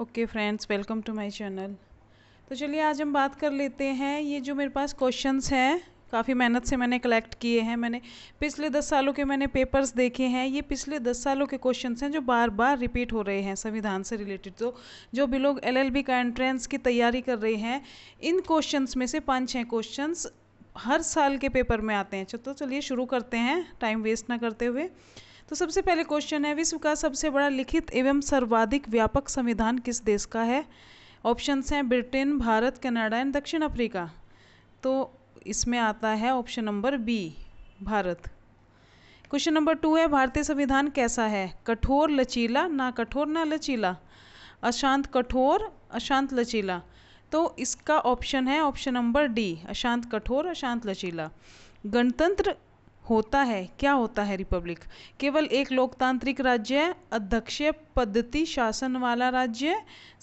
okay friends welcome to my channel तो चलिए आज हम बात कर लेते हैं ये जो मेरे पास क्वेश्चंस हैं काफ़ी मेहनत से मैंने कलेक्ट किए हैं मैंने पिछले दस सालों के मैंने पेपर्स देखे हैं ये पिछले दस सालों के क्वेश्चंस हैं जो बार बार रिपीट हो रहे हैं संविधान से रिलेटेड तो जो भी लोग एल का एंट्रेंस की तैयारी कर रहे हैं इन क्वेश्चन में से पाँच छः क्वेश्चन हर साल के पेपर में आते हैं तो चलिए शुरू करते हैं टाइम वेस्ट ना करते हुए तो सबसे पहले क्वेश्चन है विश्व का सबसे बड़ा लिखित एवं सर्वाधिक व्यापक संविधान किस देश का है ऑप्शंस हैं ब्रिटेन भारत कनाडा एंड दक्षिण अफ्रीका तो इसमें आता है option number B Bharat question number two है भारतीय संविधान कैसा है कठोर लचीला ना कठोर ना लचीला अशांत कठोर अशांत लचीला तो इसका ऑप्शन है ऑप्शन नंबर डी अशांत कठोर अशांत लचीला गणतंत्र होता है क्या होता है रिपब्लिक केवल एक लोकतांत्रिक राज्य अध्यक्षीय पद्धति शासन वाला राज्य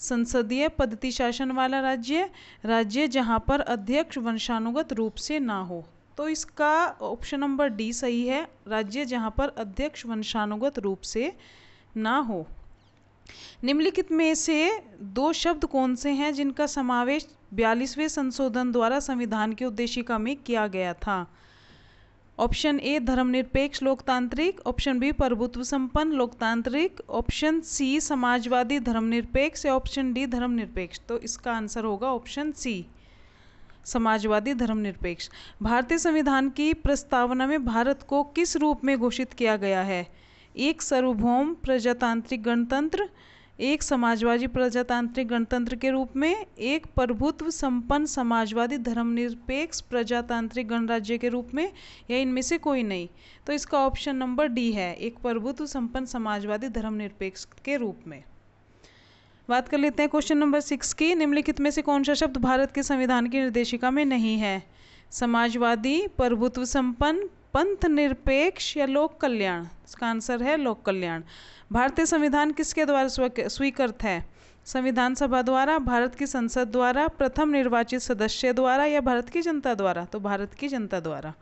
संसदीय पद्धति शासन वाला राज्य राज्य जहाँ पर अध्यक्ष वंशानुगत रूप से ना हो तो इसका ऑप्शन नंबर डी सही है राज्य जहाँ पर अध्यक्ष वंशानुगत रूप से ना हो निम्नलिखित में से दो शब्द कौन से हैं जिनका समावेश बयालीसवें संशोधन द्वारा संविधान के उद्देशिका में किया गया था ऑप्शन ए धर्मनिरपेक्ष लोकतांत्रिक ऑप्शन बी प्रभुत्व संपन्न लोकतांत्रिक ऑप्शन सी समाजवादी धर्मनिरपेक्ष या ऑप्शन डी धर्मनिरपेक्ष तो इसका आंसर होगा ऑप्शन सी समाजवादी धर्मनिरपेक्ष भारतीय संविधान की प्रस्तावना में भारत को किस रूप में घोषित किया गया है एक सार्वभौम प्रजातांत्रिक गणतंत्र एक समाजवादी प्रजातांत्रिक गणतंत्र के रूप में एक प्रभुत्व संपन्न समाजवादी धर्मनिरपेक्ष प्रजातांत्रिक गणराज्य के रूप में या इनमें से कोई नहीं तो इसका ऑप्शन नंबर डी है एक प्रभुत्व संपन्न समाजवादी धर्मनिरपेक्ष के रूप में बात कर लेते हैं क्वेश्चन नंबर सिक्स की निम्नलिखित में से कौन सा शब्द भारत के संविधान की निर्देशिका में नहीं है समाजवादी प्रभुत्व संपन्न पंथ निरपेक्ष या लोक कल्याण इसका आंसर है लोक कल्याण भारतीय संविधान किसके द्वारा स्वीकृत है संविधान सभा द्वारा भारत की संसद द्वारा प्रथम निर्वाचित सदस्य द्वारा या भारत की जनता द्वारा तो भारत की जनता द्वारा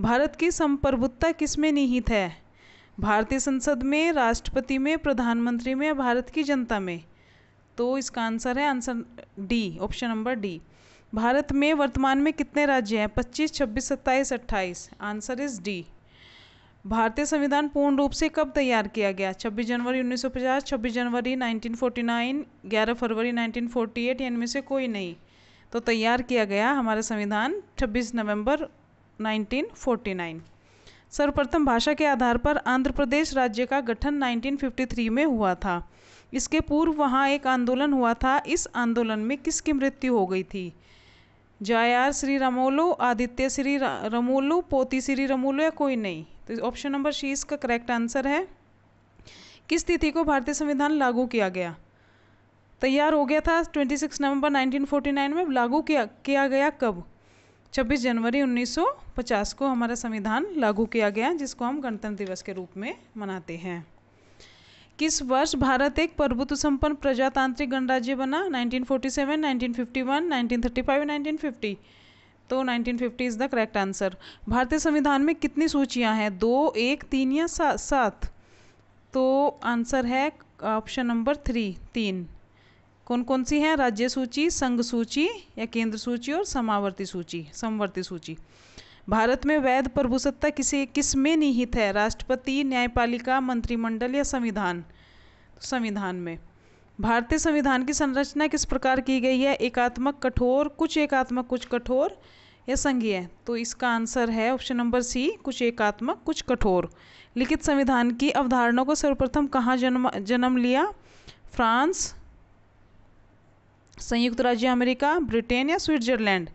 भारत की संप्रभुता किसमें निहित है भारतीय संसद में राष्ट्रपति में प्रधानमंत्री में या भारत की जनता में तो इसका आंसर है answer D option number D Bharat में वर्तमान में कितने राज्य हैं पच्चीस छब्बीस सत्ताईस अट्ठाईस आंसर इज डी भारतीय संविधान पूर्ण रूप से कब तैयार किया गया 26 जनवरी 1950 26 जनवरी 1949 11 फरवरी 1948 इनमें से कोई नहीं तो तैयार किया गया हमारा संविधान 26 नवंबर 1949 सर्वप्रथम भाषा के आधार पर आंध्र प्रदेश राज्य का गठन 1953 में हुआ था इसके पूर्व वहाँ एक आंदोलन हुआ था इस आंदोलन में किसकी मृत्यु हो गई थी जायार श्री रमोलो आदित्य श्री रमोलो पोती श्री रमोलो या कोई नहीं तो ऑप्शन नंबर सी इसका करेक्ट आंसर है किस तिथि को भारतीय संविधान लागू किया गया तैयार हो गया था 26 नवंबर 1949 में लागू किया किया गया कब 26 जनवरी 1950 को हमारा संविधान लागू किया गया जिसको हम गणतंत्र दिवस के रूप में मनाते हैं किस वर्ष भारत एक प्रभुत्व संपन्न प्रजातांत्रिक गणराज्य बना 1947, 1951, 1935, 1950 तो 1950 इज़ द करेक्ट आंसर भारतीय संविधान में कितनी सूचियां हैं दो एक तीन या सा, सात तो आंसर है ऑप्शन नंबर थ्री तीन कौन कौन सी हैं राज्य सूची संघ सूची या केंद्र सूची और समावर्ती सूची समवर्ती सूची भारत में वैध प्रभुसत्ता किसी किस में निहित है राष्ट्रपति न्यायपालिका मंत्रिमंडल या संविधान संविधान में भारतीय संविधान की संरचना किस प्रकार की गई है एकात्मक कठोर कुछ एकात्मक कुछ कठोर या संघीय तो इसका आंसर है ऑप्शन नंबर सी कुछ एकात्मक कुछ कठोर लिखित संविधान की अवधारणा को सर्वप्रथम कहाँ जन्म जन्म लिया फ्रांस संयुक्त राज्य अमेरिका ब्रिटेन या स्विट्जरलैंड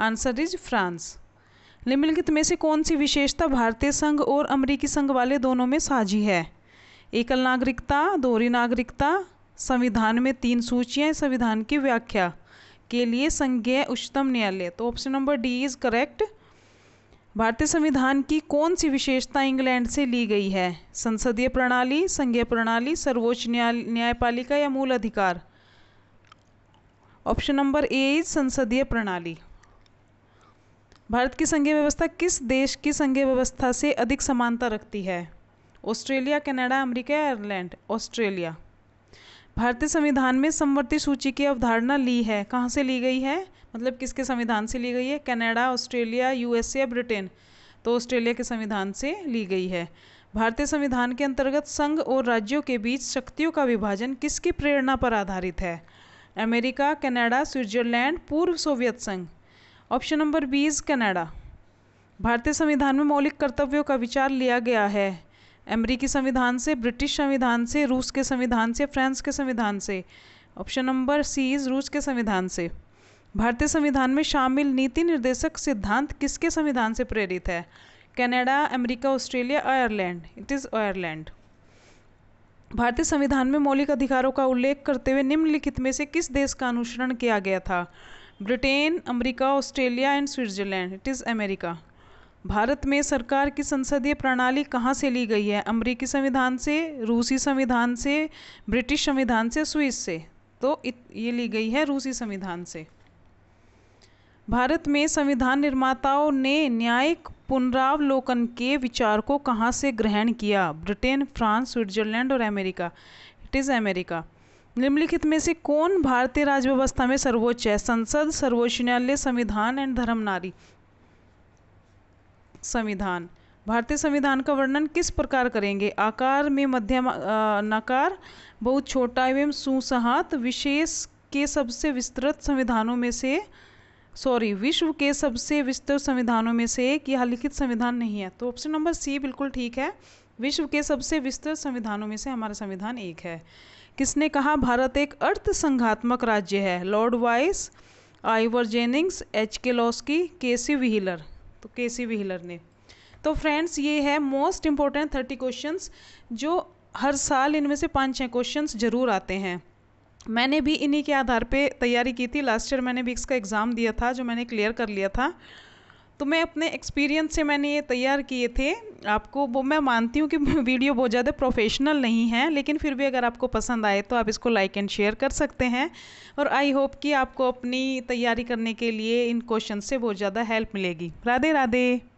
आंसर इज फ्रांस निम्नलिखित में से कौन सी विशेषता भारतीय संघ और अमरीकी संघ वाले दोनों में साझी है एकल नागरिकता दोहरी नागरिकता संविधान में तीन सूचियाँ संविधान की व्याख्या के लिए संज्ञा उच्चतम न्यायालय तो option number D is correct भारतीय संविधान की कौन सी विशेषता इंग्लैंड से ली गई है संसदीय प्रणाली संघीय प्रणाली सर्वोच्च न्यायपालिका या मूल अधिकार ऑप्शन नंबर ए इज संसदीय प्रणाली भारत की संघीय व्यवस्था किस देश की संघीय व्यवस्था से अधिक समानता रखती है Australia Canada America Ireland Australia भारतीय संविधान में समवर्ती सूची की अवधारणा ली है कहाँ से ली गई है मतलब किसके संविधान से ली गई है कनाडा ऑस्ट्रेलिया यूएसए ब्रिटेन तो ऑस्ट्रेलिया के संविधान से ली गई है भारतीय संविधान के अंतर्गत संघ और राज्यों के बीच शक्तियों का विभाजन किसकी प्रेरणा पर आधारित है अमेरिका कनाडा स्विट्जरलैंड पूर्व सोवियत संघ option number B is Canada भारतीय संविधान में मौलिक कर्तव्यों का विचार लिया गया है अमेरिकी संविधान से ब्रिटिश संविधान से रूस के संविधान से फ्रांस के संविधान से ऑप्शन नंबर सी इज़ रूस के संविधान से भारतीय संविधान में शामिल नीति निर्देशक सिद्धांत किसके संविधान से प्रेरित है Canada America Australia Ireland it is Ireland भारतीय संविधान में मौलिक अधिकारों का उल्लेख करते हुए निम्नलिखित में से किस देश का अनुसरण किया गया था Britain America Australia and Switzerland it is America Bharat में सरकार की संसदीय प्रणाली कहाँ से ली गई है अमेरिकी संविधान से रूसी संविधान से ब्रिटिश संविधान से स्विस से तो ये ली गई है रूसी संविधान से भारत में संविधान निर्माताओं ने न्यायिक पुनरावलोकन के विचार को कहाँ से ग्रहण किया ब्रिटेन फ्रांस स्विट्जरलैंड और अमेरिका इट इज़ अमेरिका निम्नलिखित में से कौन भारतीय राज्य व्यवस्था में सर्वोच्च है संसद सर्वोच्च न्यायालय संविधान एंड धर्म नारी संविधान भारतीय संविधान का वर्णन किस प्रकार करेंगे आकार में मध्यम नकार बहुत छोटा एवं सुसहात विशेष के सबसे विस्तृत संविधानों में से सॉरी विश्व के सबसे विस्तृत संविधानों में से एक यह लिखित संविधान नहीं है तो ऑप्शन नंबर सी बिल्कुल ठीक है विश्व के सबसे विस्तृत संविधानों में से हमारा संविधान एक है किसने कहा भारत एक अर्थ संघात्मक राज्य है लॉर्ड वाइस Ivor Jennings H K Laski K C विहिलर तो के सी विहिलर ने तो फ्रेंड्स ये है मोस्ट इंपॉर्टेंट थर्टी क्वेश्चंस जो हर साल इनमें से पाँच छः क्वेश्चंस ज़रूर आते हैं मैंने भी इन्हीं के आधार पे तैयारी की थी लास्ट ईयर मैंने भी इसका एग्ज़ाम दिया था जो मैंने क्लियर कर लिया था तो मैं अपने एक्सपीरियंस से मैंने ये तैयार किए थे आपको वो मैं मानती हूँ कि वीडियो बहुत ज़्यादा प्रोफेशनल नहीं है लेकिन फिर भी अगर आपको पसंद आए तो आप इसको लाइक एंड शेयर कर सकते हैं और आई होप कि आपको अपनी तैयारी करने के लिए इन क्वेश्चन से बहुत ज़्यादा हेल्प मिलेगी राधे राधे